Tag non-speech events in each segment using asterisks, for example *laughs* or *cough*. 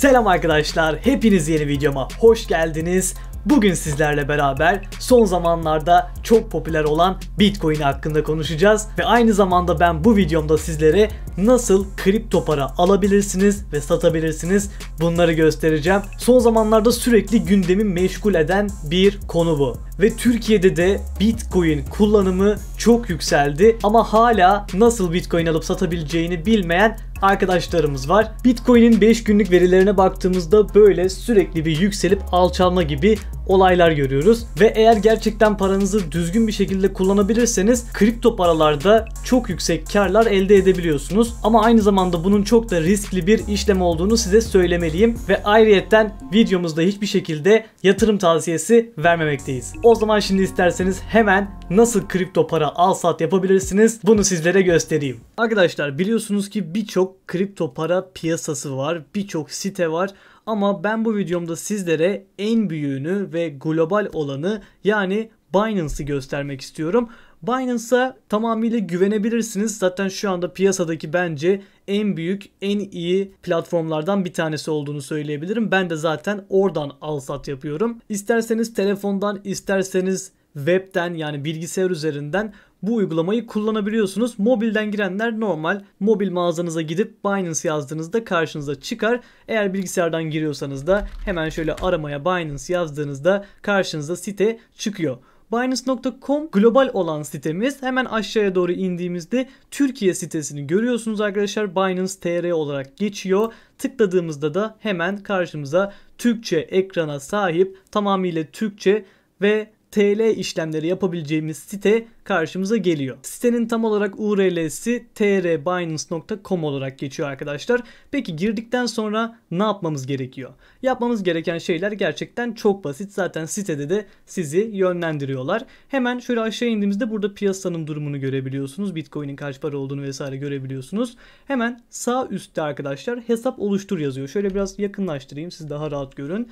Selam arkadaşlar, hepiniz yeni videoma hoş geldiniz. Bugün sizlerle beraber son zamanlarda çok popüler olan Bitcoin hakkında konuşacağız ve aynı zamanda ben bu videomda sizlere nasıl kripto para alabilirsiniz ve satabilirsiniz bunları göstereceğim. Son zamanlarda sürekli gündemi meşgul eden bir konu bu ve Türkiye'de de Bitcoin kullanımı çok yükseldi ama hala nasıl Bitcoin alıp satabileceğini bilmeyen arkadaşlarımız var. Bitcoin'in 5 günlük verilerine baktığımızda böyle sürekli bir yükselip alçalma gibi olaylar görüyoruz. Ve eğer gerçekten paranızı düzgün bir şekilde kullanabilirseniz kripto paralarda çok yüksek karlar elde edebiliyorsunuz. Ama aynı zamanda bunun çok da riskli bir işlem olduğunu size söylemeliyim. Ve ayrıyetten videomuzda hiçbir şekilde yatırım tavsiyesi vermemekteyiz. O zaman şimdi isterseniz hemen nasıl kripto para al sat yapabilirsiniz bunu sizlere göstereyim. Arkadaşlar biliyorsunuz ki birçok kripto para piyasası var. Birçok site var. Ama ben bu videomda sizlere en büyüğünü ve global olanı yani Binance'ı göstermek istiyorum. Binance'a tamamıyla güvenebilirsiniz. Zaten şu anda piyasadaki bence en büyük, en iyi platformlardan bir tanesi olduğunu söyleyebilirim. Ben de zaten oradan alsat yapıyorum. İsterseniz telefondan, isterseniz webten yani bilgisayar üzerinden bu uygulamayı kullanabiliyorsunuz. Mobilden girenler normal mobil mağazanıza gidip Binance yazdığınızda karşınıza çıkar. Eğer bilgisayardan giriyorsanız da hemen şöyle aramaya Binance yazdığınızda karşınıza site çıkıyor. Binance.com global olan sitemiz. Hemen aşağıya doğru indiğimizde Türkiye sitesini görüyorsunuz arkadaşlar. Binance TR olarak geçiyor. Tıkladığımızda da hemen karşımıza Türkçe ekrana sahip tamamıyla Türkçe ve TL işlemleri yapabileceğimiz site karşımıza geliyor. Sitenin tam olarak URL'si trbinance.com olarak geçiyor arkadaşlar. Peki girdikten sonra ne yapmamız gerekiyor? Yapmamız gereken şeyler gerçekten çok basit. Zaten sitede de sizi yönlendiriyorlar. Hemen şöyle aşağı indiğimizde burada piyasanın durumunu görebiliyorsunuz. Bitcoin'in kaç para olduğunu vesaire görebiliyorsunuz. Hemen sağ üstte arkadaşlar hesap oluştur yazıyor. Şöyle biraz yakınlaştırayım siz daha rahat görün.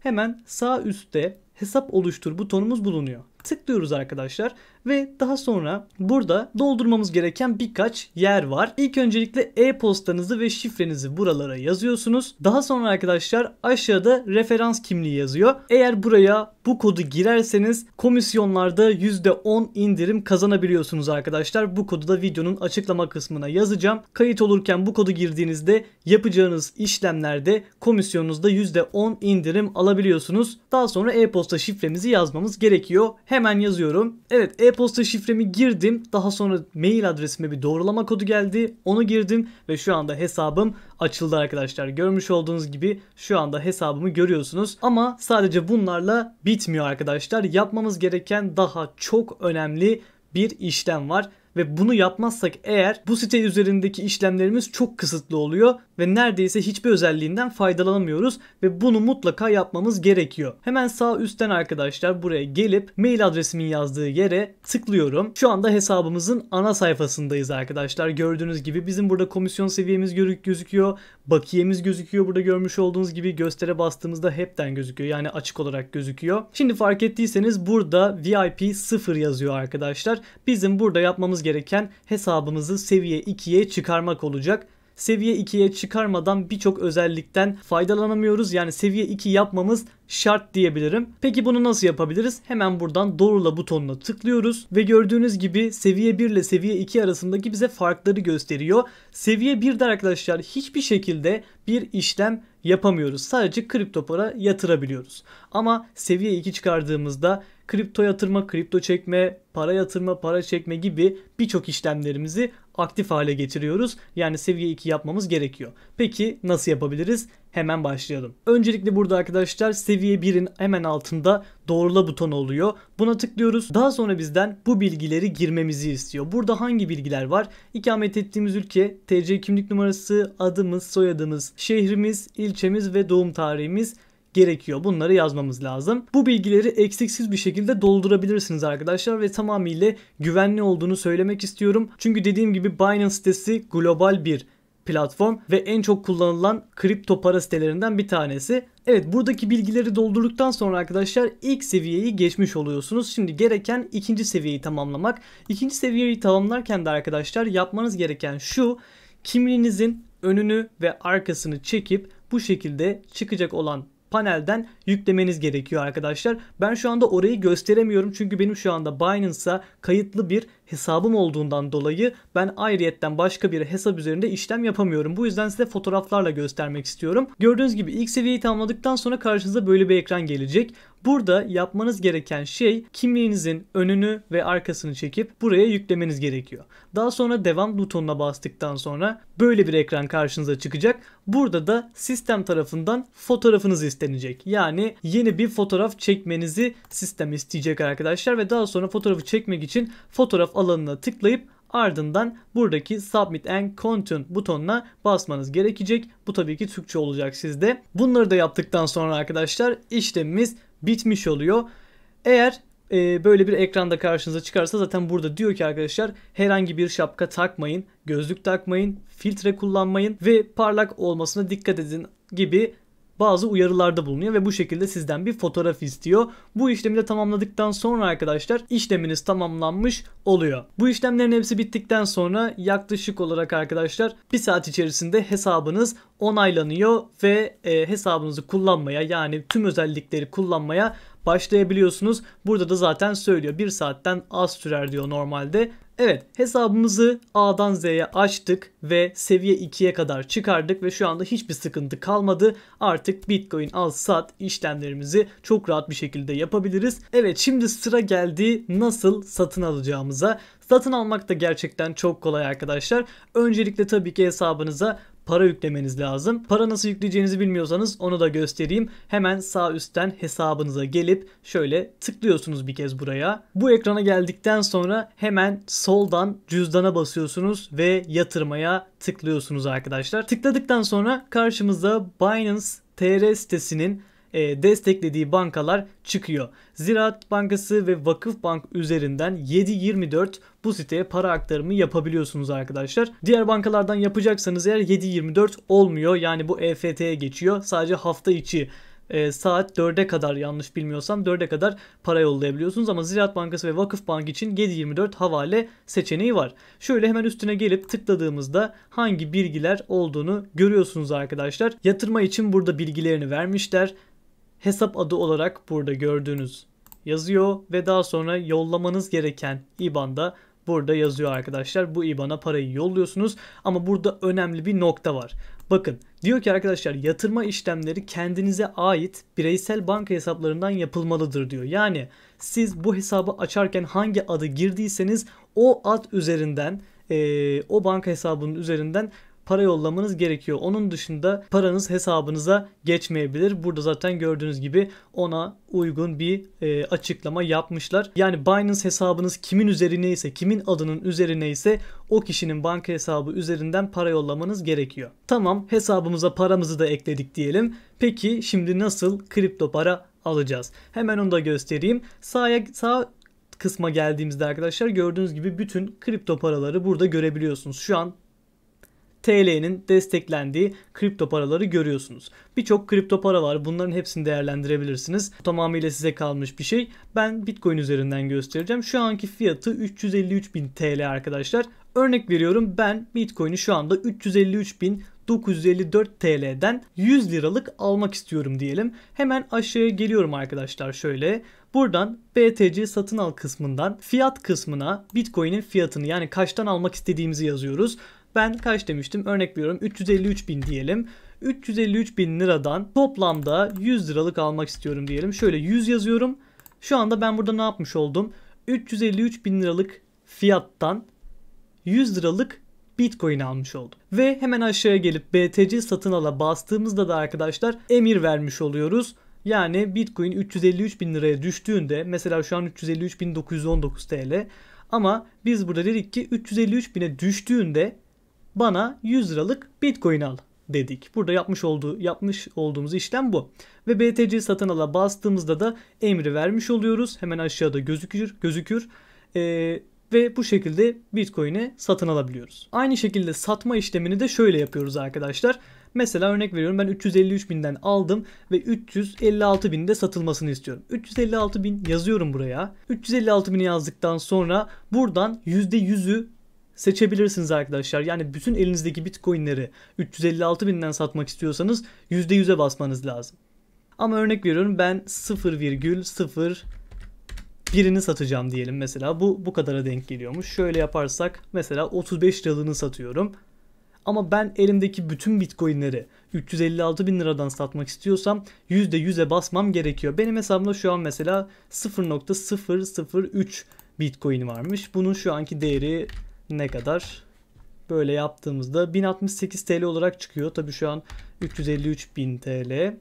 Hemen sağ üstte hesap oluştur butonumuz bulunuyor. Tıklıyoruz arkadaşlar ve daha sonra burada doldurmamız gereken birkaç yer var. İlk öncelikle e-postanızı ve şifrenizi buralara yazıyorsunuz. Daha sonra arkadaşlar aşağıda referans kimliği yazıyor. Eğer buraya bu kodu girerseniz komisyonlarda %10 indirim kazanabiliyorsunuz arkadaşlar. Bu kodu da videonun açıklama kısmına yazacağım. Kayıt olurken bu kodu girdiğinizde yapacağınız işlemlerde komisyonunuzda %10 indirim alabiliyorsunuz. Daha sonra e-posta şifremizi yazmamız gerekiyor. Hemen yazıyorum. Evet e e-posta şifremi girdim. Daha sonra mail adresime bir doğrulama kodu geldi. Onu girdim ve şu anda hesabım açıldı arkadaşlar. Görmüş olduğunuz gibi şu anda hesabımı görüyorsunuz. Ama sadece bunlarla bitmiyor arkadaşlar. Yapmamız gereken daha çok önemli bir işlem var ve bunu yapmazsak eğer bu site üzerindeki işlemlerimiz çok kısıtlı oluyor ve neredeyse hiçbir özelliğinden faydalanamıyoruz ve bunu mutlaka yapmamız gerekiyor. Hemen sağ üstten arkadaşlar buraya gelip mail adresimin yazdığı yere tıklıyorum. Şu anda hesabımızın ana sayfasındayız arkadaşlar. Gördüğünüz gibi bizim burada komisyon seviyemiz gözüküyor. Bakiyemiz gözüküyor. Burada görmüş olduğunuz gibi göstere bastığımızda hepten gözüküyor. Yani açık olarak gözüküyor. Şimdi fark ettiyseniz burada VIP 0 yazıyor arkadaşlar. Bizim burada yapmamız gereken hesabımızı seviye 2'ye çıkarmak olacak seviye 2'ye çıkarmadan birçok özellikten faydalanamıyoruz. Yani seviye 2 yapmamız şart diyebilirim. Peki bunu nasıl yapabiliriz? Hemen buradan doğrula butonuna tıklıyoruz ve gördüğünüz gibi seviye 1 ile seviye 2 arasındaki bize farkları gösteriyor. Seviye 1'de arkadaşlar hiçbir şekilde bir işlem yapamıyoruz. Sadece kripto para yatırabiliyoruz. Ama seviye 2 çıkardığımızda kripto yatırma, kripto çekme, para yatırma, para çekme gibi birçok işlemlerimizi aktif hale getiriyoruz. Yani seviye 2 yapmamız gerekiyor. Peki nasıl yapabiliriz? hemen başlayalım. Öncelikle burada arkadaşlar seviye 1'in hemen altında doğrula butonu oluyor. Buna tıklıyoruz. Daha sonra bizden bu bilgileri girmemizi istiyor. Burada hangi bilgiler var? İkamet ettiğimiz ülke, TC kimlik numarası, adımız, soyadımız, şehrimiz, ilçemiz ve doğum tarihimiz gerekiyor. Bunları yazmamız lazım. Bu bilgileri eksiksiz bir şekilde doldurabilirsiniz arkadaşlar ve tamamıyla güvenli olduğunu söylemek istiyorum. Çünkü dediğim gibi Binance sitesi global bir platform ve en çok kullanılan kripto para sitelerinden bir tanesi. Evet buradaki bilgileri doldurduktan sonra arkadaşlar ilk seviyeyi geçmiş oluyorsunuz. Şimdi gereken ikinci seviyeyi tamamlamak. İkinci seviyeyi tamamlarken de arkadaşlar yapmanız gereken şu kimliğinizin önünü ve arkasını çekip bu şekilde çıkacak olan panelden yüklemeniz gerekiyor arkadaşlar. Ben şu anda orayı gösteremiyorum çünkü benim şu anda Binance'a kayıtlı bir hesabım olduğundan dolayı ben ayrıyetten başka bir hesap üzerinde işlem yapamıyorum. Bu yüzden size fotoğraflarla göstermek istiyorum. Gördüğünüz gibi ilk seviyeyi tamamladıktan sonra karşınıza böyle bir ekran gelecek. Burada yapmanız gereken şey kimliğinizin önünü ve arkasını çekip buraya yüklemeniz gerekiyor. Daha sonra devam butonuna bastıktan sonra böyle bir ekran karşınıza çıkacak. Burada da sistem tarafından fotoğrafınız istenecek. Yani yeni bir fotoğraf çekmenizi sistem isteyecek arkadaşlar ve daha sonra fotoğrafı çekmek için fotoğraf alanına tıklayıp Ardından buradaki Submit and continue butonuna basmanız gerekecek. Bu tabii ki Türkçe olacak sizde. Bunları da yaptıktan sonra arkadaşlar işlemimiz bitmiş oluyor. Eğer e, böyle bir ekranda karşınıza çıkarsa zaten burada diyor ki arkadaşlar herhangi bir şapka takmayın, gözlük takmayın, filtre kullanmayın ve parlak olmasına dikkat edin gibi bazı uyarılarda bulunuyor ve bu şekilde sizden bir fotoğraf istiyor. Bu işlemi de tamamladıktan sonra arkadaşlar işleminiz tamamlanmış oluyor. Bu işlemlerin hepsi bittikten sonra yaklaşık olarak arkadaşlar bir saat içerisinde hesabınız onaylanıyor ve e, hesabınızı kullanmaya yani tüm özellikleri kullanmaya başlayabiliyorsunuz. Burada da zaten söylüyor 1 saatten az sürer diyor normalde. Evet hesabımızı A'dan Z'ye açtık ve seviye 2'ye kadar çıkardık ve şu anda hiçbir sıkıntı kalmadı. Artık Bitcoin al sat işlemlerimizi çok rahat bir şekilde yapabiliriz. Evet şimdi sıra geldi nasıl satın alacağımıza. Satın almak da gerçekten çok kolay arkadaşlar. Öncelikle tabii ki hesabınıza para yüklemeniz lazım. Para nasıl yükleyeceğinizi bilmiyorsanız onu da göstereyim. Hemen sağ üstten hesabınıza gelip şöyle tıklıyorsunuz bir kez buraya. Bu ekrana geldikten sonra hemen soldan cüzdana basıyorsunuz ve yatırmaya tıklıyorsunuz arkadaşlar. Tıkladıktan sonra karşımızda Binance TR sitesinin e, desteklediği bankalar çıkıyor. Ziraat Bankası ve Vakıf Bank üzerinden 7.24 bu siteye para aktarımı yapabiliyorsunuz arkadaşlar. Diğer bankalardan yapacaksanız eğer 7.24 olmuyor. Yani bu EFT'ye geçiyor. Sadece hafta içi e, saat 4'e kadar yanlış bilmiyorsam 4'e kadar para yollayabiliyorsunuz. Ama Ziraat Bankası ve Vakıf Bank için 724 havale seçeneği var. Şöyle hemen üstüne gelip tıkladığımızda hangi bilgiler olduğunu görüyorsunuz arkadaşlar. Yatırma için burada bilgilerini vermişler hesap adı olarak burada gördüğünüz yazıyor ve daha sonra yollamanız gereken IBAN'da burada yazıyor arkadaşlar. Bu IBAN'a parayı yolluyorsunuz ama burada önemli bir nokta var. Bakın diyor ki arkadaşlar yatırma işlemleri kendinize ait bireysel banka hesaplarından yapılmalıdır diyor. Yani siz bu hesabı açarken hangi adı girdiyseniz o ad üzerinden e, o banka hesabının üzerinden para yollamanız gerekiyor. Onun dışında paranız hesabınıza geçmeyebilir. Burada zaten gördüğünüz gibi ona uygun bir e, açıklama yapmışlar. Yani Binance hesabınız kimin üzerine ise, kimin adının üzerine ise o kişinin banka hesabı üzerinden para yollamanız gerekiyor. Tamam hesabımıza paramızı da ekledik diyelim. Peki şimdi nasıl kripto para alacağız? Hemen onu da göstereyim. Sağa, sağ kısma geldiğimizde arkadaşlar gördüğünüz gibi bütün kripto paraları burada görebiliyorsunuz. Şu an TL'nin desteklendiği kripto paraları görüyorsunuz. Birçok kripto para var. Bunların hepsini değerlendirebilirsiniz. Bu tamamıyla size kalmış bir şey. Ben Bitcoin üzerinden göstereceğim. Şu anki fiyatı 353.000 TL arkadaşlar. Örnek veriyorum ben Bitcoin'i şu anda 353.954 TL'den 100 liralık almak istiyorum diyelim. Hemen aşağıya geliyorum arkadaşlar şöyle. Buradan BTC satın al kısmından fiyat kısmına Bitcoin'in fiyatını yani kaçtan almak istediğimizi yazıyoruz. Ben kaç demiştim? örnekliyorum 353 bin diyelim. 353 bin liradan toplamda 100 liralık almak istiyorum diyelim. Şöyle 100 yazıyorum. Şu anda ben burada ne yapmış oldum? 353 bin liralık fiyattan 100 liralık Bitcoin almış oldum. Ve hemen aşağıya gelip BTC satın ala bastığımızda da arkadaşlar emir vermiş oluyoruz. Yani Bitcoin 353 bin liraya düştüğünde mesela şu an 353.919 TL ama biz burada dedik ki 353 bine düştüğünde bana 100 liralık Bitcoin al dedik. Burada yapmış olduğu yapmış olduğumuz işlem bu. Ve BTC satın ala bastığımızda da emri vermiş oluyoruz. Hemen aşağıda gözükür gözükür. Ee, ve bu şekilde Bitcoin'e satın alabiliyoruz. Aynı şekilde satma işlemini de şöyle yapıyoruz arkadaşlar. Mesela örnek veriyorum ben 353 binden aldım ve 356 binde satılmasını istiyorum. 356 bin yazıyorum buraya. 356 bini yazdıktan sonra buradan %100'ü seçebilirsiniz arkadaşlar. Yani bütün elinizdeki bitcoinleri 356 binden satmak istiyorsanız %100'e basmanız lazım. Ama örnek veriyorum ben 0,0 birini satacağım diyelim mesela. Bu bu kadara denk geliyormuş. Şöyle yaparsak mesela 35 liralığını satıyorum. Ama ben elimdeki bütün bitcoinleri 356 bin liradan satmak istiyorsam %100'e basmam gerekiyor. Benim hesabımda şu an mesela 0.003 bitcoin varmış. Bunun şu anki değeri ne kadar? Böyle yaptığımızda 1068 TL olarak çıkıyor. Tabii şu an 353.000 TL.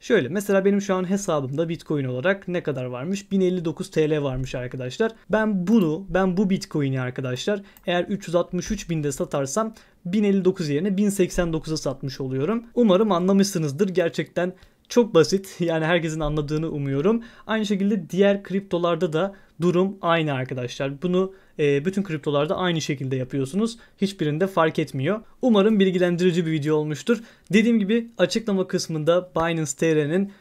Şöyle mesela benim şu an hesabımda Bitcoin olarak ne kadar varmış? 1059 TL varmış arkadaşlar. Ben bunu, ben bu Bitcoin'i arkadaşlar eğer 363.000'de satarsam 1059 yerine 1089'a satmış oluyorum. Umarım anlamışsınızdır. Gerçekten çok basit *laughs* yani herkesin anladığını umuyorum. Aynı şekilde diğer kriptolarda da durum aynı arkadaşlar. Bunu e, bütün kriptolarda aynı şekilde yapıyorsunuz. Hiçbirinde fark etmiyor. Umarım bilgilendirici bir video olmuştur. Dediğim gibi açıklama kısmında Binance TR'nin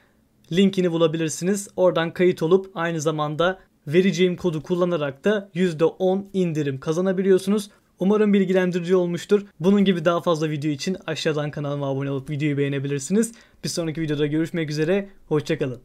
linkini bulabilirsiniz. Oradan kayıt olup aynı zamanda vereceğim kodu kullanarak da %10 indirim kazanabiliyorsunuz. Umarım bilgilendirici olmuştur. Bunun gibi daha fazla video için aşağıdan kanalıma abone olup videoyu beğenebilirsiniz. Bir sonraki videoda görüşmek üzere. Hoşçakalın.